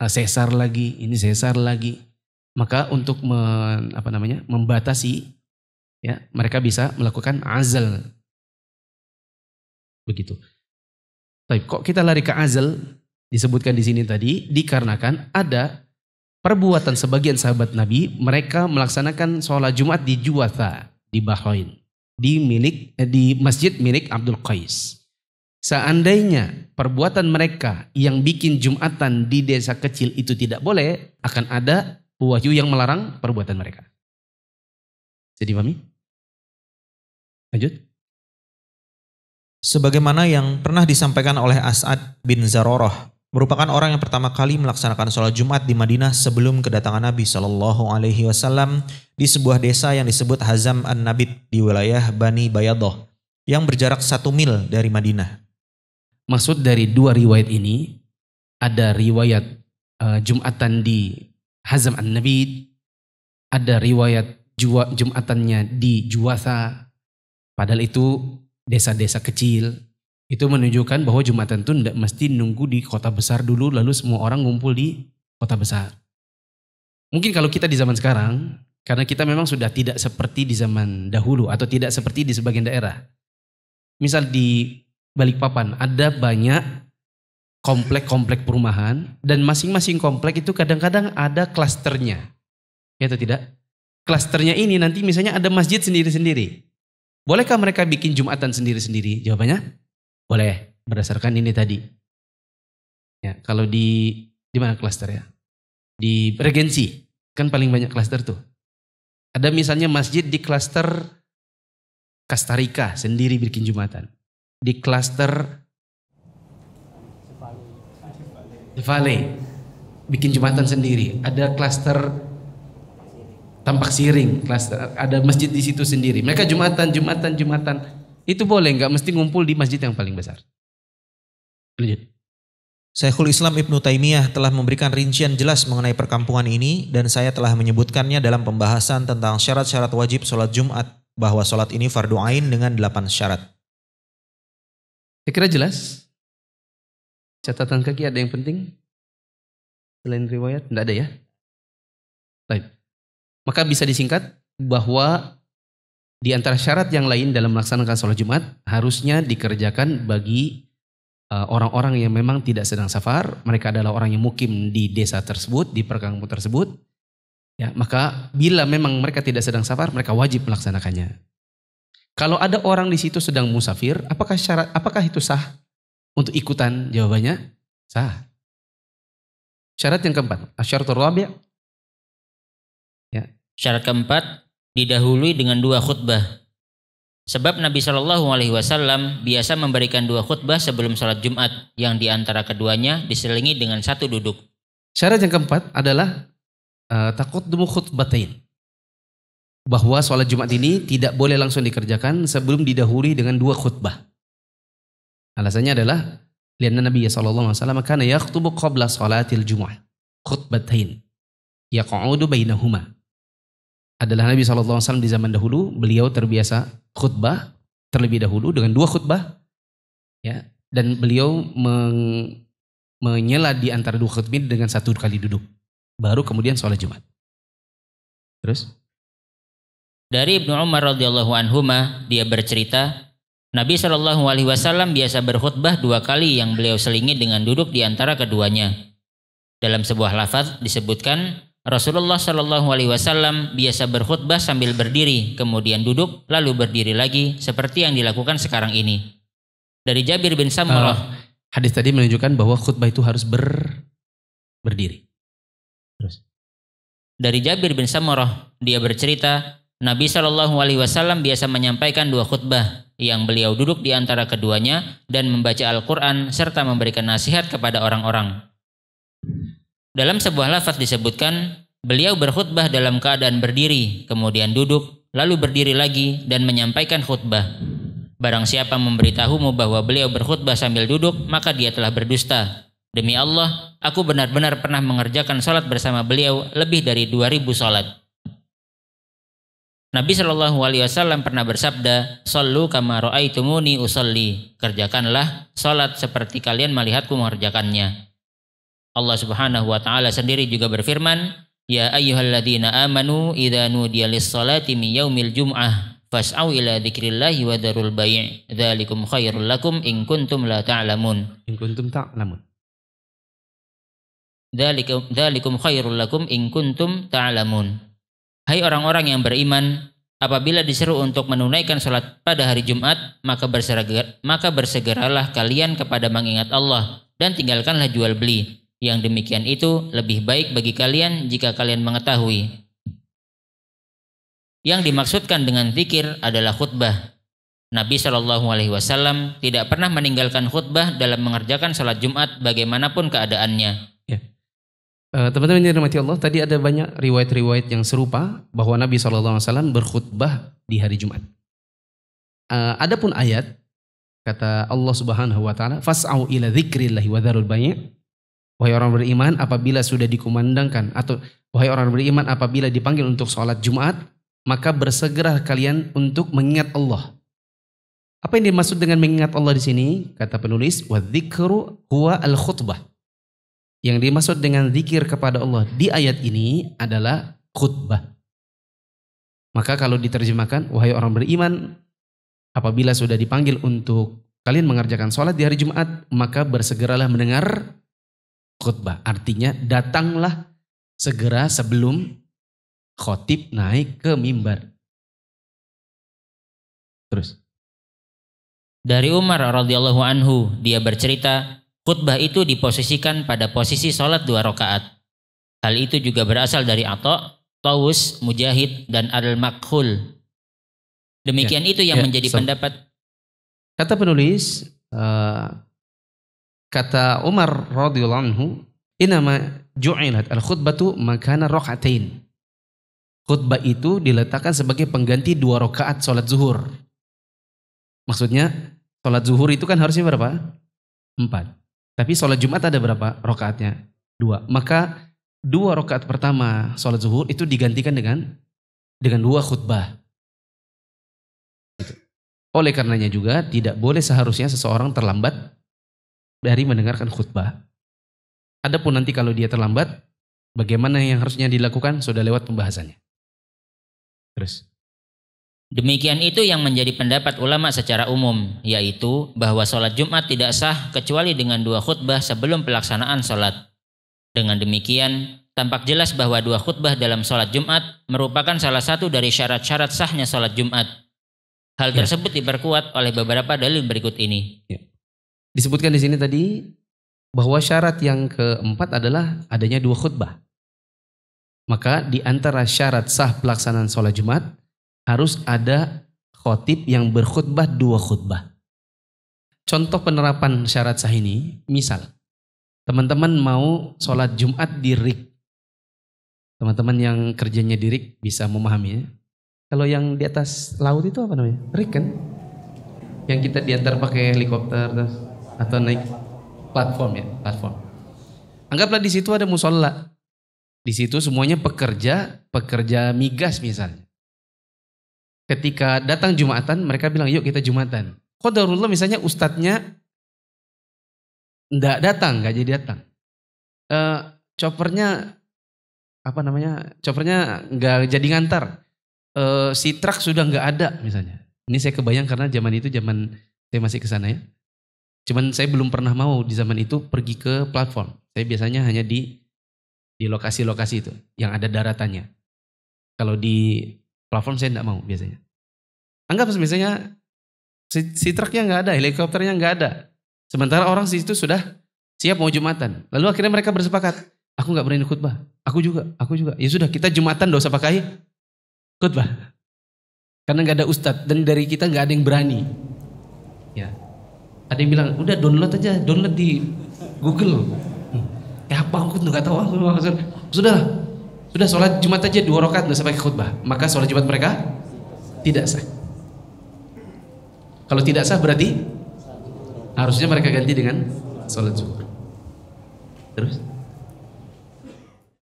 eh, sesar lagi, ini sesar lagi. Maka untuk men, apa namanya membatasi, ya mereka bisa melakukan azal Begitu. Tapi kok kita lari ke azal disebutkan di sini tadi dikarenakan ada perbuatan sebagian sahabat Nabi mereka melaksanakan sholat Jumat di Juwata di Bahrain di milik eh, di masjid milik Abdul Qais. Seandainya perbuatan mereka yang bikin Jumatan di desa kecil itu tidak boleh, akan ada wahyu yang melarang perbuatan mereka. Jadi mami Lanjut sebagaimana yang pernah disampaikan oleh As'ad bin Zaroroh, merupakan orang yang pertama kali melaksanakan sholat Jumat di Madinah sebelum kedatangan Nabi Shallallahu Alaihi Wasallam di sebuah desa yang disebut Hazam an Nabit di wilayah Bani Bayadoh yang berjarak satu mil dari Madinah. Maksud dari dua riwayat ini ada riwayat uh, Jumatan di Hazam an Nabit, ada riwayat Jumatannya di Juwasa. Padahal itu desa-desa kecil itu menunjukkan bahwa Jumatan itu tidak mesti nunggu di kota besar dulu lalu semua orang ngumpul di kota besar. Mungkin kalau kita di zaman sekarang karena kita memang sudah tidak seperti di zaman dahulu atau tidak seperti di sebagian daerah. Misal di Balikpapan ada banyak komplek-komplek perumahan dan masing-masing komplek itu kadang-kadang ada klasternya. Ya atau tidak? Klasternya ini nanti misalnya ada masjid sendiri-sendiri. Bolehkah mereka bikin Jumatan sendiri-sendiri? Jawabannya boleh berdasarkan ini tadi. Ya, kalau di di mana klaster ya? Di regensi kan paling banyak klaster tuh. Ada misalnya masjid di klaster Kastarika sendiri bikin Jumatan. Di klaster Vale bikin Jumatan sendiri. Ada klaster tampak siring kelas ada masjid di situ sendiri mereka jumatan jumatan jumatan itu boleh nggak mesti ngumpul di masjid yang paling besar lanjut Syekhul Islam Ibnu Taimiyah telah memberikan rincian jelas mengenai perkampungan ini dan saya telah menyebutkannya dalam pembahasan tentang syarat-syarat wajib sholat Jumat bahwa sholat ini fardu ain dengan delapan syarat. Saya kira jelas. Catatan kaki ada yang penting? Selain riwayat? Tidak ada ya? Baik. Maka bisa disingkat bahwa di antara syarat yang lain dalam melaksanakan sholat Jumat harusnya dikerjakan bagi eh, orang-orang yang memang tidak sedang safar, mereka adalah orang yang mukim di desa tersebut, di perkampungan tersebut. Ya, maka bila memang mereka tidak sedang safar, mereka wajib melaksanakannya. Kalau ada orang di situ sedang musafir, apakah syarat apakah itu sah untuk ikutan? Jawabannya sah. Syarat yang keempat, asyaratul rabi' Syarat keempat didahului dengan dua khutbah. Sebab Nabi Shallallahu Alaihi Wasallam biasa memberikan dua khutbah sebelum sholat Jumat yang diantara keduanya diselingi dengan satu duduk. Syarat yang keempat adalah uh, takut demu khutbatain bahwa sholat Jumat ini tidak boleh langsung dikerjakan sebelum didahului dengan dua khutbah. Alasannya adalah lihatlah Nabi Shallallahu alaihi wasallam ya khutbah qabla salatil Jum'ah khutbatain yaq'udu bainahuma adalah Nabi SAW di zaman dahulu beliau terbiasa khutbah terlebih dahulu dengan dua khutbah ya dan beliau meng, menyela di antara dua khutbah dengan satu kali duduk baru kemudian sholat Jumat terus dari Ibnu Umar radhiyallahu anhu dia bercerita Nabi Shallallahu alaihi wasallam biasa berkhutbah dua kali yang beliau selingi dengan duduk di antara keduanya dalam sebuah lafaz disebutkan Rasulullah Shallallahu Alaihi Wasallam biasa berkhutbah sambil berdiri, kemudian duduk, lalu berdiri lagi, seperti yang dilakukan sekarang ini. Dari Jabir bin Samurah. Eh, hadis tadi menunjukkan bahwa khutbah itu harus ber berdiri. Terus. Dari Jabir bin Samurah, dia bercerita, Nabi Shallallahu Alaihi Wasallam biasa menyampaikan dua khutbah yang beliau duduk di antara keduanya dan membaca Al-Quran serta memberikan nasihat kepada orang-orang. Dalam sebuah lafaz disebutkan, beliau berkhutbah dalam keadaan berdiri, kemudian duduk, lalu berdiri lagi dan menyampaikan khutbah. Barang siapa memberitahumu bahwa beliau berkhutbah sambil duduk, maka dia telah berdusta. Demi Allah, aku benar-benar pernah mengerjakan salat bersama beliau lebih dari 2000 salat. Nabi Shallallahu Alaihi Wasallam pernah bersabda, "Solu kama tumuni usolli." Kerjakanlah salat seperti kalian melihatku mengerjakannya. Allah Subhanahu wa taala sendiri juga berfirman, "Ya ayyuhalladzina amanu idza nudiya lis-salati min yaumil jum'ah fas'au ila dzikrillahi wa darul bai'. Dzalikum khairul lakum in kuntum la ta'lamun." In kuntum ta'lamun. Dzalikum dzalikum khairul lakum in kuntum ta'lamun. Hai orang-orang yang beriman, apabila diseru untuk menunaikan salat pada hari Jumat, maka bersegera, maka bersegeralah kalian kepada mengingat Allah dan tinggalkanlah jual beli yang demikian itu lebih baik bagi kalian jika kalian mengetahui. Yang dimaksudkan dengan zikir adalah khutbah. Nabi Shallallahu Alaihi Wasallam tidak pernah meninggalkan khutbah dalam mengerjakan salat Jumat bagaimanapun keadaannya. Ya. Eh, teman-teman yang dirahmati Allah, tadi ada banyak riwayat-riwayat yang serupa bahwa Nabi SAW berkhutbah di hari Jumat. Uh, adapun ayat kata Allah Subhanahu wa taala, "Fas'au ila dzikrillahi wa dzarul Wahai orang beriman, apabila sudah dikumandangkan atau wahai orang beriman apabila dipanggil untuk sholat Jumat, maka bersegera kalian untuk mengingat Allah. Apa yang dimaksud dengan mengingat Allah di sini? Kata penulis, wa dzikru huwa al khutbah. Yang dimaksud dengan zikir kepada Allah di ayat ini adalah khutbah. Maka kalau diterjemahkan, wahai orang beriman, apabila sudah dipanggil untuk kalian mengerjakan sholat di hari Jumat, maka bersegeralah mendengar khutbah. Artinya datanglah segera sebelum khotib naik ke mimbar. Terus. Dari Umar radhiyallahu anhu, dia bercerita, khutbah itu diposisikan pada posisi sholat dua rakaat. Hal itu juga berasal dari Atok, Taus, Mujahid, dan Al-Makhul. Demikian ya, itu yang ya, menjadi so, pendapat. Kata penulis, uh, Kata Umar radhiyallahu anhu, "Inama ju'ilat al-khutbatu makana rokatain Khutbah itu diletakkan sebagai pengganti dua rakaat sholat zuhur. Maksudnya sholat zuhur itu kan harusnya berapa? Empat. Tapi sholat Jumat ada berapa rokaatnya? Dua. Maka dua rokaat pertama sholat zuhur itu digantikan dengan dengan dua khutbah. Gitu. Oleh karenanya juga tidak boleh seharusnya seseorang terlambat dari mendengarkan khutbah. Adapun nanti kalau dia terlambat, bagaimana yang harusnya dilakukan sudah lewat pembahasannya. Terus. Demikian itu yang menjadi pendapat ulama secara umum, yaitu bahwa sholat Jumat tidak sah kecuali dengan dua khutbah sebelum pelaksanaan sholat. Dengan demikian, tampak jelas bahwa dua khutbah dalam sholat Jumat merupakan salah satu dari syarat-syarat sahnya sholat Jumat. Hal ya. tersebut ya. diperkuat oleh beberapa dalil berikut ini. Ya. Disebutkan di sini tadi bahwa syarat yang keempat adalah adanya dua khutbah. Maka di antara syarat sah pelaksanaan sholat Jumat harus ada khotib yang berkhutbah dua khutbah. Contoh penerapan syarat sah ini, misal teman-teman mau sholat Jumat di RIK. Teman-teman yang kerjanya di RIK bisa memahami ya. Kalau yang di atas laut itu apa namanya? RIK kan? Yang kita diantar pakai helikopter terus atau naik platform ya platform anggaplah di situ ada musola di situ semuanya pekerja pekerja migas misalnya ketika datang jumatan mereka bilang yuk kita jumatan kodarullah misalnya ustadznya ndak datang nggak jadi datang e, choppernya apa namanya choppernya nggak jadi ngantar e, si truk sudah nggak ada misalnya ini saya kebayang karena zaman itu zaman saya masih ke sana ya Cuman saya belum pernah mau di zaman itu pergi ke platform. Saya biasanya hanya di di lokasi-lokasi itu yang ada daratannya. Kalau di platform saya tidak mau biasanya. Anggap misalnya si, si truknya nggak ada, helikopternya nggak ada. Sementara orang di situ sudah siap mau jumatan. Lalu akhirnya mereka bersepakat, aku nggak berani khutbah, aku juga, aku juga. Ya sudah kita jumatan dosa pakai khutbah. Karena nggak ada ustadz dan dari kita nggak ada yang berani ada yang bilang udah download aja download di Google ya apa aku tuh nggak tahu aku maksud sudah sudah sholat Jumat aja dua rakaat nggak sampai khutbah maka sholat Jumat mereka tidak sah kalau tidak sah berarti harusnya mereka ganti dengan sholat zuhur terus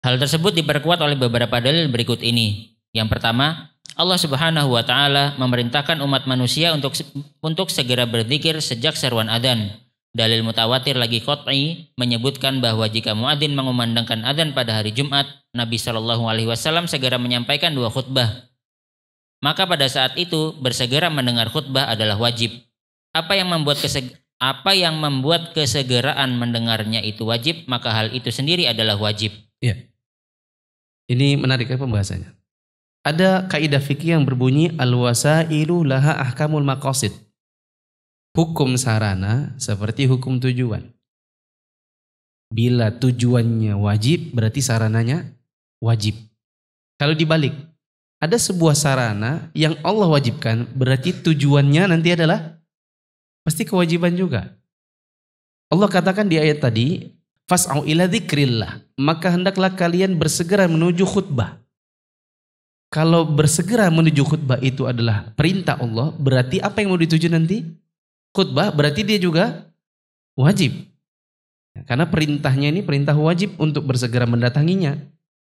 hal tersebut diperkuat oleh beberapa dalil berikut ini yang pertama Allah Subhanahu wa taala memerintahkan umat manusia untuk untuk segera berzikir sejak seruan adzan. Dalil mutawatir lagi qat'i menyebutkan bahwa jika muadzin mengumandangkan adzan pada hari Jumat, Nabi Shallallahu alaihi wasallam segera menyampaikan dua khutbah. Maka pada saat itu bersegera mendengar khutbah adalah wajib. Apa yang membuat apa yang membuat kesegeraan mendengarnya itu wajib, maka hal itu sendiri adalah wajib. Iya. Ini menarik ya pembahasannya. Ada kaidah fikih yang berbunyi al-wasailu laha ahkamul maqasid. Hukum sarana seperti hukum tujuan. Bila tujuannya wajib berarti sarananya wajib. Kalau dibalik, ada sebuah sarana yang Allah wajibkan berarti tujuannya nanti adalah pasti kewajiban juga. Allah katakan di ayat tadi, fas'au ila dzikrillah, maka hendaklah kalian bersegera menuju khutbah kalau bersegera menuju khutbah itu adalah perintah Allah, berarti apa yang mau dituju nanti? Khutbah, berarti dia juga wajib. Karena perintahnya ini perintah wajib untuk bersegera mendatanginya.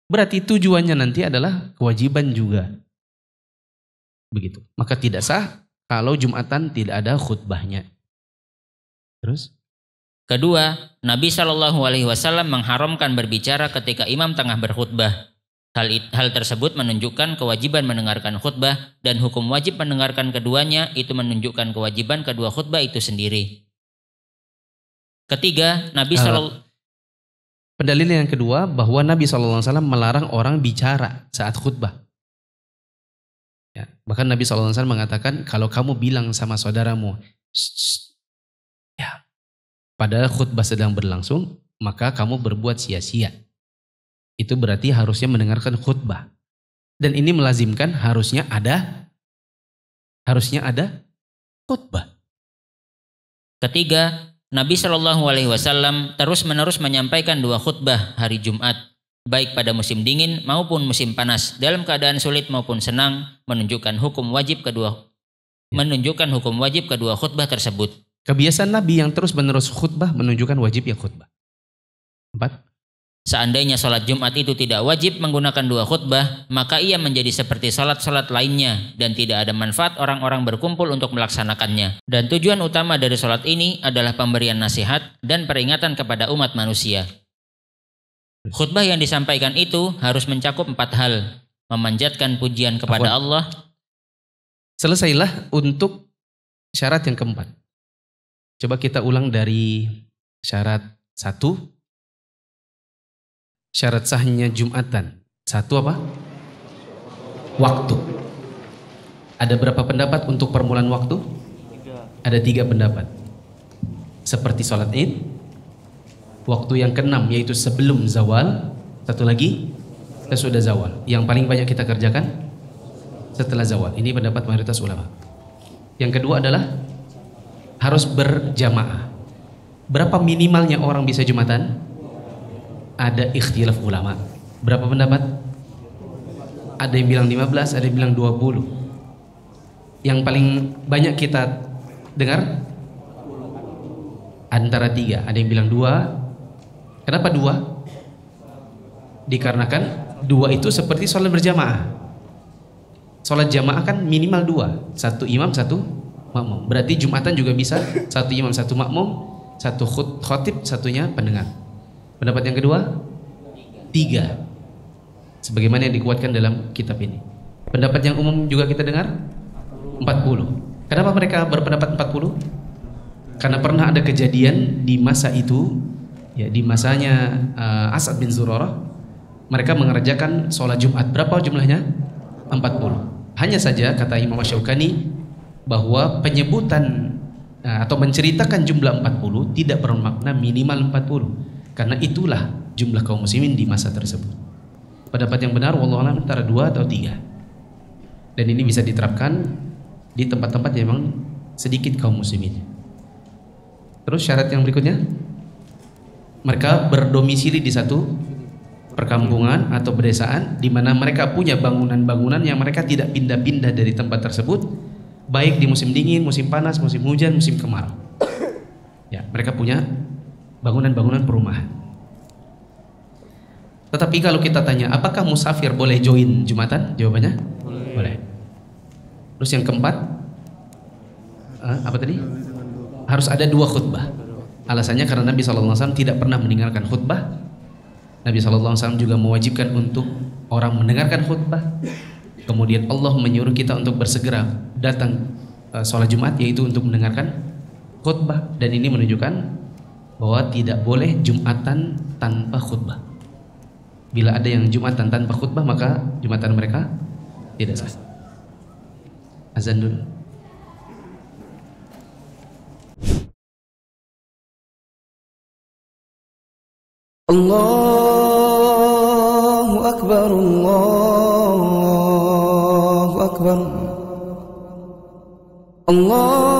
Berarti tujuannya nanti adalah kewajiban juga. Begitu. Maka tidak sah kalau Jumatan tidak ada khutbahnya. Terus? Kedua, Nabi Shallallahu Alaihi Wasallam mengharamkan berbicara ketika imam tengah berkhutbah. Hal, hal tersebut menunjukkan kewajiban mendengarkan khutbah dan hukum wajib mendengarkan keduanya itu menunjukkan kewajiban kedua khutbah itu sendiri. Ketiga, Nabi uh, eh, Shallallahu Pendalil yang kedua bahwa Nabi Shallallahu Alaihi Wasallam melarang orang bicara saat khutbah. Ya, bahkan Nabi Shallallahu Alaihi Wasallam mengatakan kalau kamu bilang sama saudaramu, ya, pada khutbah sedang berlangsung maka kamu berbuat sia-sia itu berarti harusnya mendengarkan khutbah. Dan ini melazimkan harusnya ada harusnya ada khutbah. Ketiga, Nabi Shallallahu Alaihi Wasallam terus menerus menyampaikan dua khutbah hari Jumat, baik pada musim dingin maupun musim panas, dalam keadaan sulit maupun senang, menunjukkan hukum wajib kedua ya. menunjukkan hukum wajib kedua khutbah tersebut. Kebiasaan Nabi yang terus menerus khutbah menunjukkan wajib ya khutbah. Empat. Seandainya sholat Jumat itu tidak wajib menggunakan dua khutbah, maka ia menjadi seperti sholat-sholat lainnya dan tidak ada manfaat orang-orang berkumpul untuk melaksanakannya. Dan tujuan utama dari sholat ini adalah pemberian nasihat dan peringatan kepada umat manusia. Khutbah yang disampaikan itu harus mencakup empat hal. Memanjatkan pujian kepada Apun. Allah. Selesailah untuk syarat yang keempat. Coba kita ulang dari syarat satu, syarat sahnya Jumatan? Satu apa? Waktu. Ada berapa pendapat untuk permulaan waktu? Ada tiga pendapat. Seperti sholat id, waktu yang keenam yaitu sebelum zawal, satu lagi sesudah zawal. Yang paling banyak kita kerjakan setelah zawal. Ini pendapat mayoritas ulama. Yang kedua adalah harus berjamaah. Berapa minimalnya orang bisa jumatan? ada ikhtilaf ulama. Berapa pendapat? Ada yang bilang 15, ada yang bilang 20. Yang paling banyak kita dengar antara tiga. Ada yang bilang dua. Kenapa dua? Dikarenakan dua itu seperti sholat berjamaah. Sholat jamaah kan minimal dua, satu imam satu makmum. Berarti jumatan juga bisa satu imam satu makmum, satu khutib satunya pendengar. Pendapat yang kedua? Tiga. Sebagaimana yang dikuatkan dalam kitab ini. Pendapat yang umum juga kita dengar? 40. Kenapa mereka berpendapat 40? Karena pernah ada kejadian di masa itu, ya di masanya uh, Asad bin Zurarah, mereka mengerjakan sholat Jumat. Berapa jumlahnya? 40. Hanya saja kata Imam Syaukani bahwa penyebutan eh, atau menceritakan jumlah 40 tidak bermakna minimal 40 karena itulah jumlah kaum muslimin di masa tersebut. Pendapat yang benar wallahu alam antara dua atau tiga. Dan ini bisa diterapkan di tempat-tempat yang memang sedikit kaum muslimin. Terus syarat yang berikutnya mereka berdomisili di satu perkampungan atau pedesaan di mana mereka punya bangunan-bangunan yang mereka tidak pindah-pindah dari tempat tersebut baik di musim dingin, musim panas, musim hujan, musim kemarau. Ya, mereka punya bangunan-bangunan perumahan. Tetapi kalau kita tanya, apakah musafir boleh join jumatan? Jawabannya boleh. boleh. Terus yang keempat, apa tadi? Harus ada dua khutbah. Alasannya karena Nabi SAW tidak pernah meninggalkan khutbah. Nabi SAW juga mewajibkan untuk orang mendengarkan khutbah. Kemudian Allah menyuruh kita untuk bersegera datang eh, sholat Jumat yaitu untuk mendengarkan khutbah dan ini menunjukkan bahwa tidak boleh Jumatan tanpa khutbah. Bila ada yang Jumatan tanpa khutbah maka Jumatan mereka tidak sah. Azan dulu. Allahu Akbar, Allahu Akbar. Allah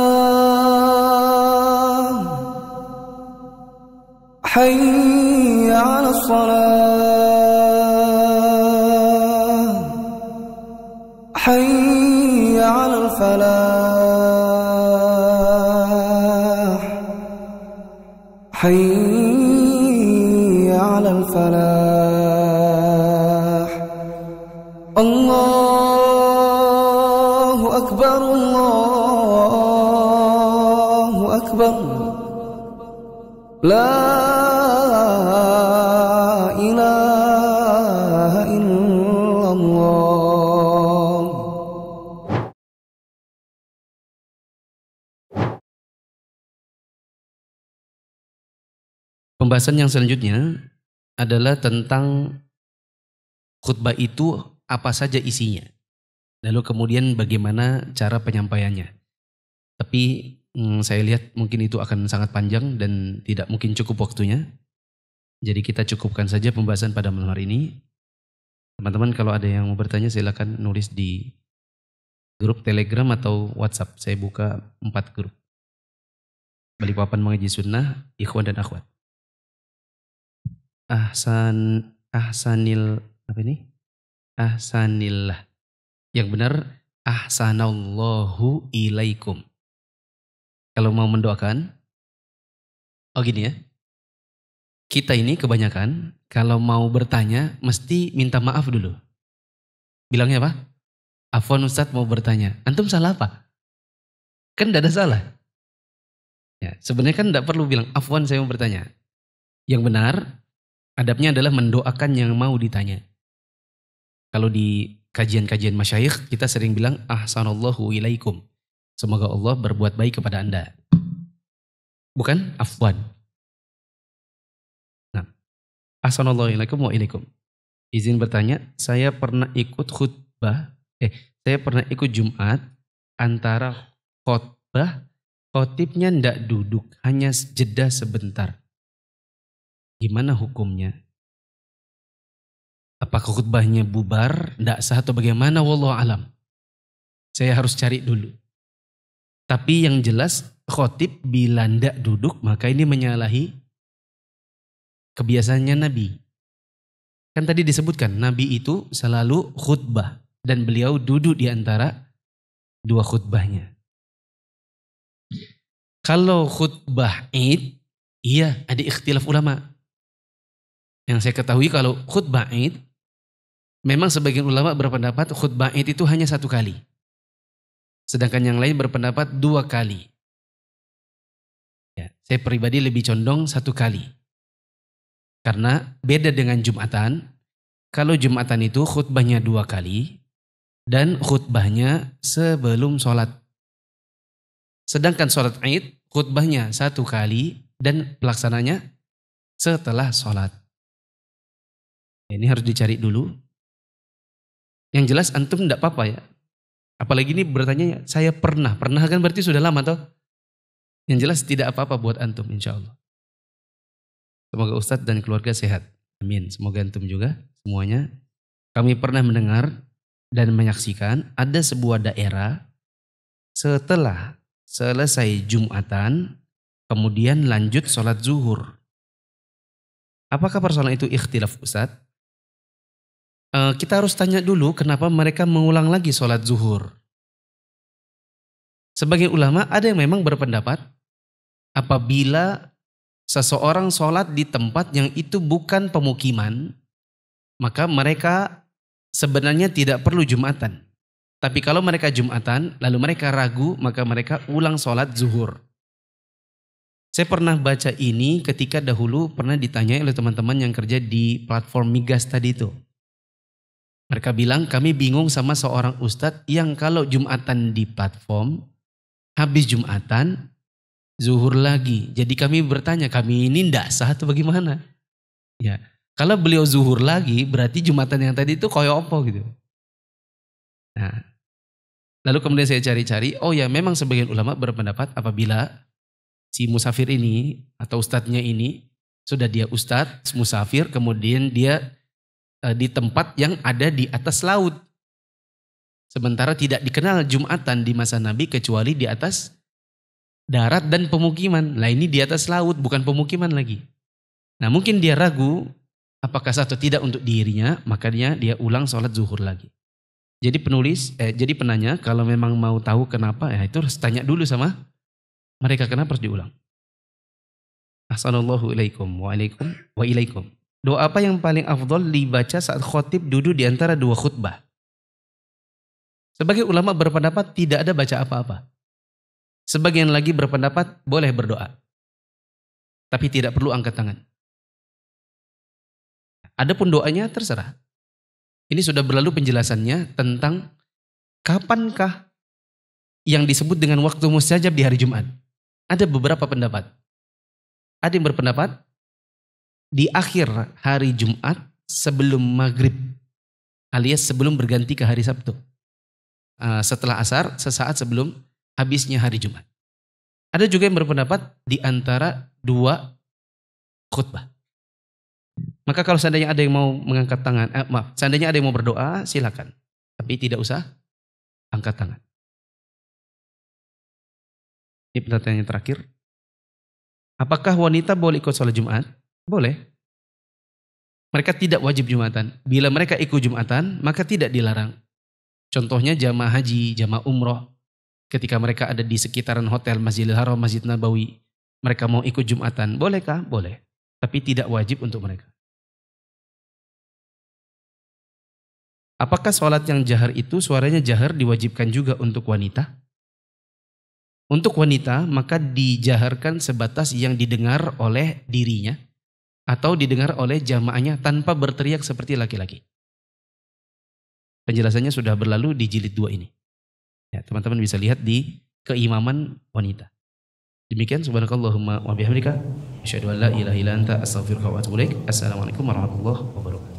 حي على الصلاة حي على الفلاح حي على الفلاح الله أكبر الله أكبر لا Pembahasan yang selanjutnya adalah tentang khutbah itu apa saja isinya. Lalu kemudian bagaimana cara penyampaiannya. Tapi hmm, saya lihat mungkin itu akan sangat panjang dan tidak mungkin cukup waktunya. Jadi kita cukupkan saja pembahasan pada malam hari ini. Teman-teman kalau ada yang mau bertanya silakan nulis di grup Telegram atau WhatsApp. Saya buka empat grup. Balikpapan Mengaji Sunnah, Ikhwan dan Akhwat ahsan ahsanil apa ini? Ahsanillah. Yang benar ahsanallahu ilaikum. Kalau mau mendoakan, oh gini ya. Kita ini kebanyakan kalau mau bertanya mesti minta maaf dulu. Bilangnya apa? Afwan Ustaz mau bertanya, antum salah apa? Kan tidak ada salah. Ya, sebenarnya kan tidak perlu bilang, Afwan saya mau bertanya. Yang benar, adabnya adalah mendoakan yang mau ditanya. Kalau di kajian-kajian masyayikh kita sering bilang ahsanallahu ilaikum. Semoga Allah berbuat baik kepada Anda. Bukan afwan. Nah, ahsanallahu ilaikum wa ilaikum. Izin bertanya, saya pernah ikut khutbah, eh saya pernah ikut Jumat antara khotbah khotibnya ndak duduk, hanya jeda sebentar gimana hukumnya? Apakah khutbahnya bubar, tidak sah atau bagaimana? Wallahu alam. Saya harus cari dulu. Tapi yang jelas khotib bila tidak duduk maka ini menyalahi kebiasaannya Nabi. Kan tadi disebutkan Nabi itu selalu khutbah dan beliau duduk di antara dua khutbahnya. Kalau khutbah id, iya ada ikhtilaf ulama. Yang saya ketahui kalau khutbah Id memang sebagian ulama berpendapat khutbah Id itu hanya satu kali. Sedangkan yang lain berpendapat dua kali. Ya, saya pribadi lebih condong satu kali. Karena beda dengan Jumatan, kalau Jumatan itu khutbahnya dua kali dan khutbahnya sebelum sholat. Sedangkan sholat Id khutbahnya satu kali dan pelaksananya setelah sholat. Ini harus dicari dulu. Yang jelas antum tidak apa-apa ya. Apalagi ini bertanya, saya pernah. Pernah kan berarti sudah lama toh. Yang jelas tidak apa-apa buat antum insya Allah. Semoga Ustadz dan keluarga sehat. Amin. Semoga antum juga semuanya. Kami pernah mendengar dan menyaksikan ada sebuah daerah setelah selesai Jumatan kemudian lanjut sholat zuhur. Apakah persoalan itu ikhtilaf Ustadz? Eh, kita harus tanya dulu kenapa mereka mengulang lagi sholat zuhur. Sebagai ulama ada yang memang berpendapat apabila seseorang sholat di tempat yang itu bukan pemukiman, maka mereka sebenarnya tidak perlu jumatan. Tapi kalau mereka jumatan, lalu mereka ragu, maka mereka ulang sholat zuhur. Saya pernah baca ini ketika dahulu pernah ditanya oleh teman-teman yang kerja di platform migas tadi itu. Mereka bilang kami bingung sama seorang ustadz yang kalau Jumatan di platform, habis Jumatan, zuhur lagi. Jadi kami bertanya, kami ini ndak sah atau bagaimana? Ya, kalau beliau zuhur lagi, berarti Jumatan yang tadi itu koyo opo gitu. Nah, lalu kemudian saya cari-cari, oh ya memang sebagian ulama berpendapat apabila si musafir ini atau ustadznya ini sudah dia ustadz musafir kemudian dia Eh, di tempat yang ada di atas laut. Sementara tidak dikenal Jumatan di masa Nabi kecuali di atas darat dan pemukiman. Lah ini di atas laut bukan pemukiman lagi. Nah mungkin dia ragu apakah satu tidak untuk dirinya, makanya dia ulang sholat zuhur lagi. Jadi penulis, eh, jadi penanya kalau memang mau tahu kenapa, ya itu harus tanya dulu sama mereka kenapa harus diulang. Assalamualaikum warahmatullahi wabarakatuh. Doa apa yang paling afdol dibaca saat khotib duduk di antara dua khutbah? Sebagai ulama berpendapat tidak ada baca apa-apa. Sebagian lagi berpendapat boleh berdoa. Tapi tidak perlu angkat tangan. Adapun doanya terserah. Ini sudah berlalu penjelasannya tentang kapankah yang disebut dengan waktu mustajab di hari Jumat. Ada beberapa pendapat. Ada yang berpendapat di akhir hari Jumat sebelum maghrib alias sebelum berganti ke hari Sabtu. Eh, setelah asar, sesaat sebelum habisnya hari Jumat. Ada juga yang berpendapat di antara dua khutbah. Maka kalau seandainya ada yang mau mengangkat tangan, eh, maaf, seandainya ada yang mau berdoa, silakan. Tapi tidak usah angkat tangan. Ini pertanyaan terakhir. Apakah wanita boleh ikut sholat Jumat? Boleh. Mereka tidak wajib Jumatan. Bila mereka ikut Jumatan, maka tidak dilarang. Contohnya jamaah haji, jamaah umroh. Ketika mereka ada di sekitaran hotel Masjidil Haram, Masjid Nabawi, mereka mau ikut Jumatan, bolehkah? Boleh. Tapi tidak wajib untuk mereka. Apakah sholat yang jahar itu suaranya jahar diwajibkan juga untuk wanita? Untuk wanita maka dijaharkan sebatas yang didengar oleh dirinya atau didengar oleh jamaahnya tanpa berteriak seperti laki-laki. Penjelasannya sudah berlalu di jilid dua ini. Ya, teman-teman ya, bisa lihat di keimaman wanita. Demikian subhanakallahumma wa bihamdika asyhadu an la ilaha illa anta astaghfiruka wa atubu ilaik. Assalamualaikum warahmatullahi wabarakatuh.